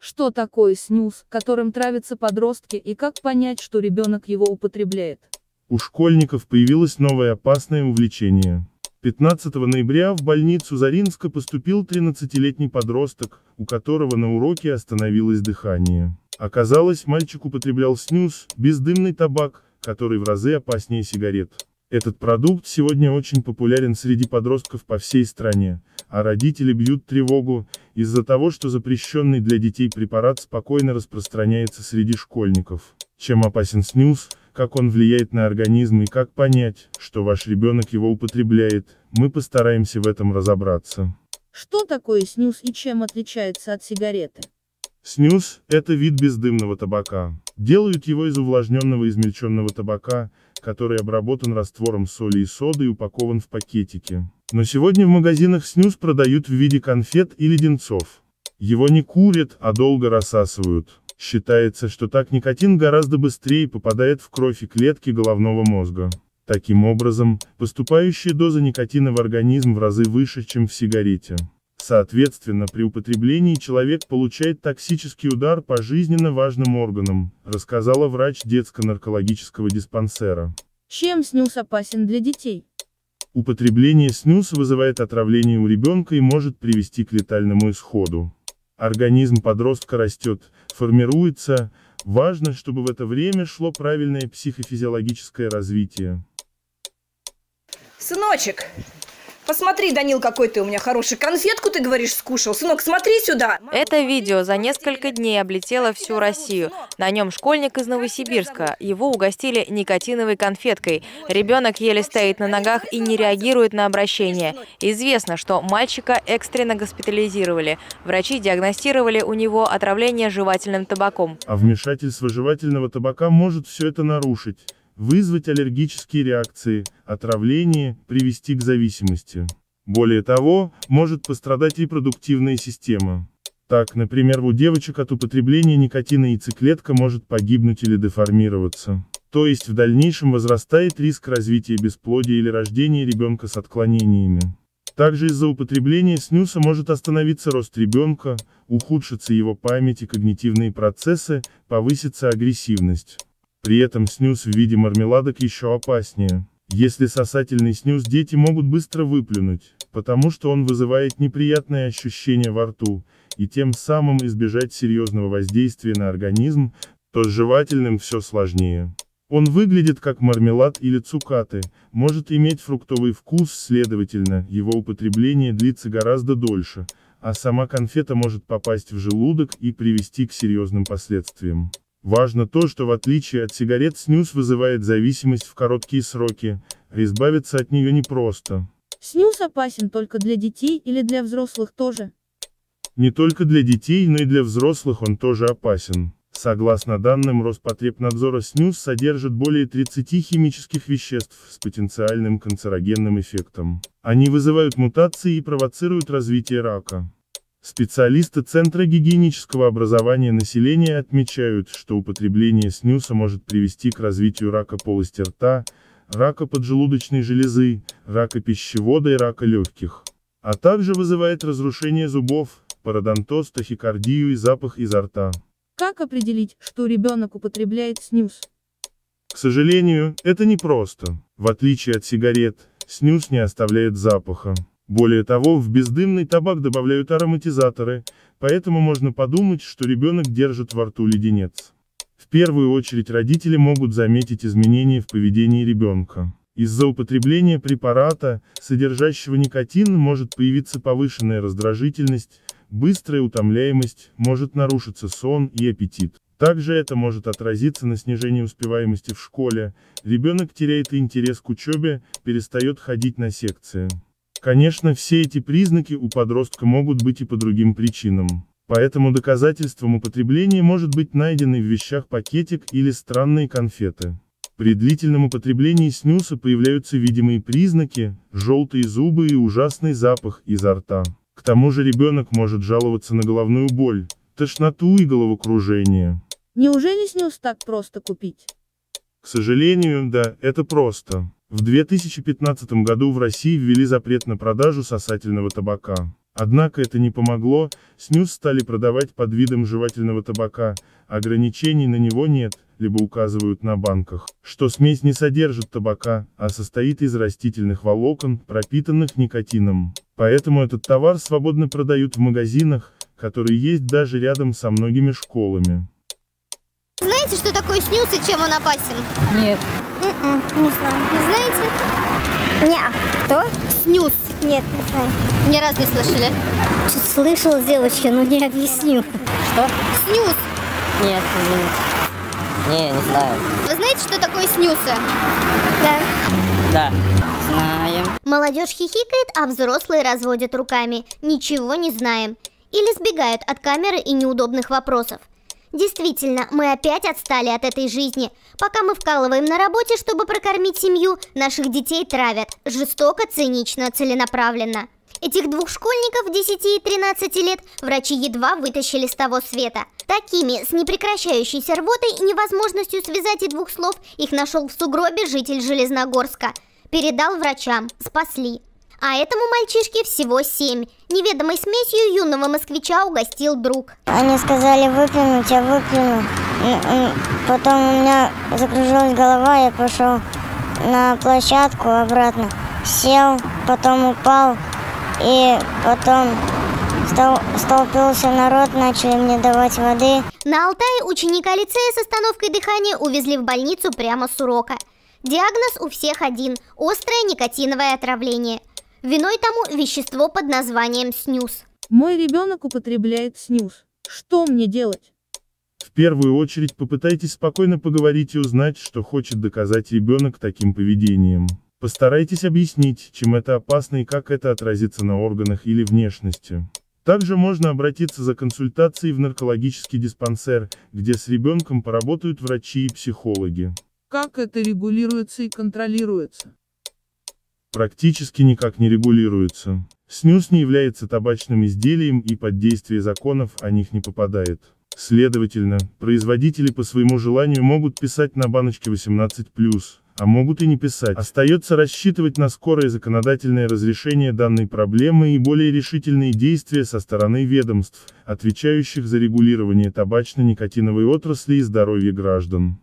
Что такое снюс, которым травятся подростки и как понять, что ребенок его употребляет? У школьников появилось новое опасное увлечение. 15 ноября в больницу Заринска поступил 13-летний подросток, у которого на уроке остановилось дыхание. Оказалось, мальчик употреблял снюс, бездымный табак, который в разы опаснее сигарет. Этот продукт сегодня очень популярен среди подростков по всей стране, а родители бьют тревогу, из-за того, что запрещенный для детей препарат спокойно распространяется среди школьников. Чем опасен снюс, как он влияет на организм и как понять, что ваш ребенок его употребляет, мы постараемся в этом разобраться. Что такое снюс и чем отличается от сигареты? Снюс – это вид бездымного табака. Делают его из увлажненного измельченного табака, который обработан раствором соли и соды и упакован в пакетики. Но сегодня в магазинах снюс продают в виде конфет и леденцов. Его не курят, а долго рассасывают. Считается, что так никотин гораздо быстрее попадает в кровь и клетки головного мозга. Таким образом, поступающая доза никотина в организм в разы выше, чем в сигарете. Соответственно, при употреблении человек получает токсический удар по жизненно важным органам, рассказала врач детско-наркологического диспансера. Чем снюс опасен для детей? Употребление снюса вызывает отравление у ребенка и может привести к летальному исходу. Организм подростка растет, формируется, важно, чтобы в это время шло правильное психофизиологическое развитие. Сыночек, Посмотри, Данил, какой ты у меня хороший. Конфетку, ты говоришь, скушал. Сынок, смотри сюда. Это видео за несколько дней облетело всю Россию. На нем школьник из Новосибирска. Его угостили никотиновой конфеткой. Ребенок еле стоит на ногах и не реагирует на обращение. Известно, что мальчика экстренно госпитализировали. Врачи диагностировали у него отравление жевательным табаком. А вмешательство жевательного табака может все это нарушить вызвать аллергические реакции, отравление, привести к зависимости. Более того, может пострадать репродуктивная система. Так, например, у девочек от употребления никотина яйцеклетка может погибнуть или деформироваться. То есть в дальнейшем возрастает риск развития бесплодия или рождения ребенка с отклонениями. Также из-за употребления снюса может остановиться рост ребенка, ухудшиться его память и когнитивные процессы, повысится агрессивность. При этом снюс в виде мармеладок еще опаснее. Если сосательный снюс дети могут быстро выплюнуть, потому что он вызывает неприятные ощущения во рту, и тем самым избежать серьезного воздействия на организм, то с жевательным все сложнее. Он выглядит как мармелад или цукаты, может иметь фруктовый вкус, следовательно, его употребление длится гораздо дольше, а сама конфета может попасть в желудок и привести к серьезным последствиям. Важно то, что в отличие от сигарет снюс вызывает зависимость в короткие сроки, а избавиться от нее непросто. Снюс опасен только для детей или для взрослых тоже? Не только для детей, но и для взрослых он тоже опасен. Согласно данным Роспотребнадзора, снюс содержит более 30 химических веществ с потенциальным канцерогенным эффектом. Они вызывают мутации и провоцируют развитие рака. Специалисты Центра гигиенического образования населения отмечают, что употребление снюса может привести к развитию рака полости рта, рака поджелудочной железы, рака пищевода и рака легких. А также вызывает разрушение зубов, пародонтоз, тахикардию и запах изо рта. Как определить, что ребенок употребляет снюс? К сожалению, это непросто. В отличие от сигарет, снюс не оставляет запаха. Более того, в бездымный табак добавляют ароматизаторы, поэтому можно подумать, что ребенок держит во рту леденец. В первую очередь родители могут заметить изменения в поведении ребенка. Из-за употребления препарата, содержащего никотин, может появиться повышенная раздражительность, быстрая утомляемость, может нарушиться сон и аппетит. Также это может отразиться на снижении успеваемости в школе, ребенок теряет интерес к учебе, перестает ходить на секции. Конечно, все эти признаки у подростка могут быть и по другим причинам. Поэтому доказательством употребления может быть найденный в вещах пакетик или странные конфеты. При длительном употреблении снюса появляются видимые признаки, желтые зубы и ужасный запах изо рта. К тому же ребенок может жаловаться на головную боль, тошноту и головокружение. Неужели снюс так просто купить? К сожалению, да, это просто. В 2015 году в России ввели запрет на продажу сосательного табака. Однако это не помогло, снюс стали продавать под видом жевательного табака, ограничений на него нет, либо указывают на банках, что смесь не содержит табака, а состоит из растительных волокон, пропитанных никотином. Поэтому этот товар свободно продают в магазинах, которые есть даже рядом со многими школами. Знаете, что такое снюс и чем он опасен? Нет. Не знаю. Не знаете? Не. Кто? Снюс. Нет, не знаю. Ни разу не слышали? Чуть слышал, девочки, но не объясню. Что? Снюс. Нет, нет, не, не знаю. Вы знаете, что такое снюсы? Да. Да. Знаем. Молодежь хихикает, а взрослые разводят руками. Ничего не знаем. Или сбегают от камеры и неудобных вопросов. Действительно, мы опять отстали от этой жизни. Пока мы вкалываем на работе, чтобы прокормить семью, наших детей травят. Жестоко, цинично, целенаправленно. Этих двух школьников 10 и 13 лет врачи едва вытащили с того света. Такими, с непрекращающейся рвотой и невозможностью связать и двух слов, их нашел в сугробе житель Железногорска. Передал врачам. Спасли. А этому мальчишке всего семь. Неведомой смесью юного москвича угостил друг. Они сказали выплюнуть, я выплюнул. Потом у меня закружилась голова, я пошел на площадку обратно. Сел, потом упал и потом Стол, столпился народ, начали мне давать воды. На Алтае ученика лицея с остановкой дыхания увезли в больницу прямо с урока. Диагноз у всех один – острое никотиновое отравление – Виной тому вещество под названием снюс. Мой ребенок употребляет снюс. Что мне делать? В первую очередь попытайтесь спокойно поговорить и узнать, что хочет доказать ребенок таким поведением. Постарайтесь объяснить, чем это опасно и как это отразится на органах или внешности. Также можно обратиться за консультацией в наркологический диспансер, где с ребенком поработают врачи и психологи. Как это регулируется и контролируется? практически никак не регулируется. Снюс не является табачным изделием и под действие законов о них не попадает. Следовательно, производители по своему желанию могут писать на баночке 18+, а могут и не писать. Остается рассчитывать на скорое законодательное разрешение данной проблемы и более решительные действия со стороны ведомств, отвечающих за регулирование табачно-никотиновой отрасли и здоровья граждан.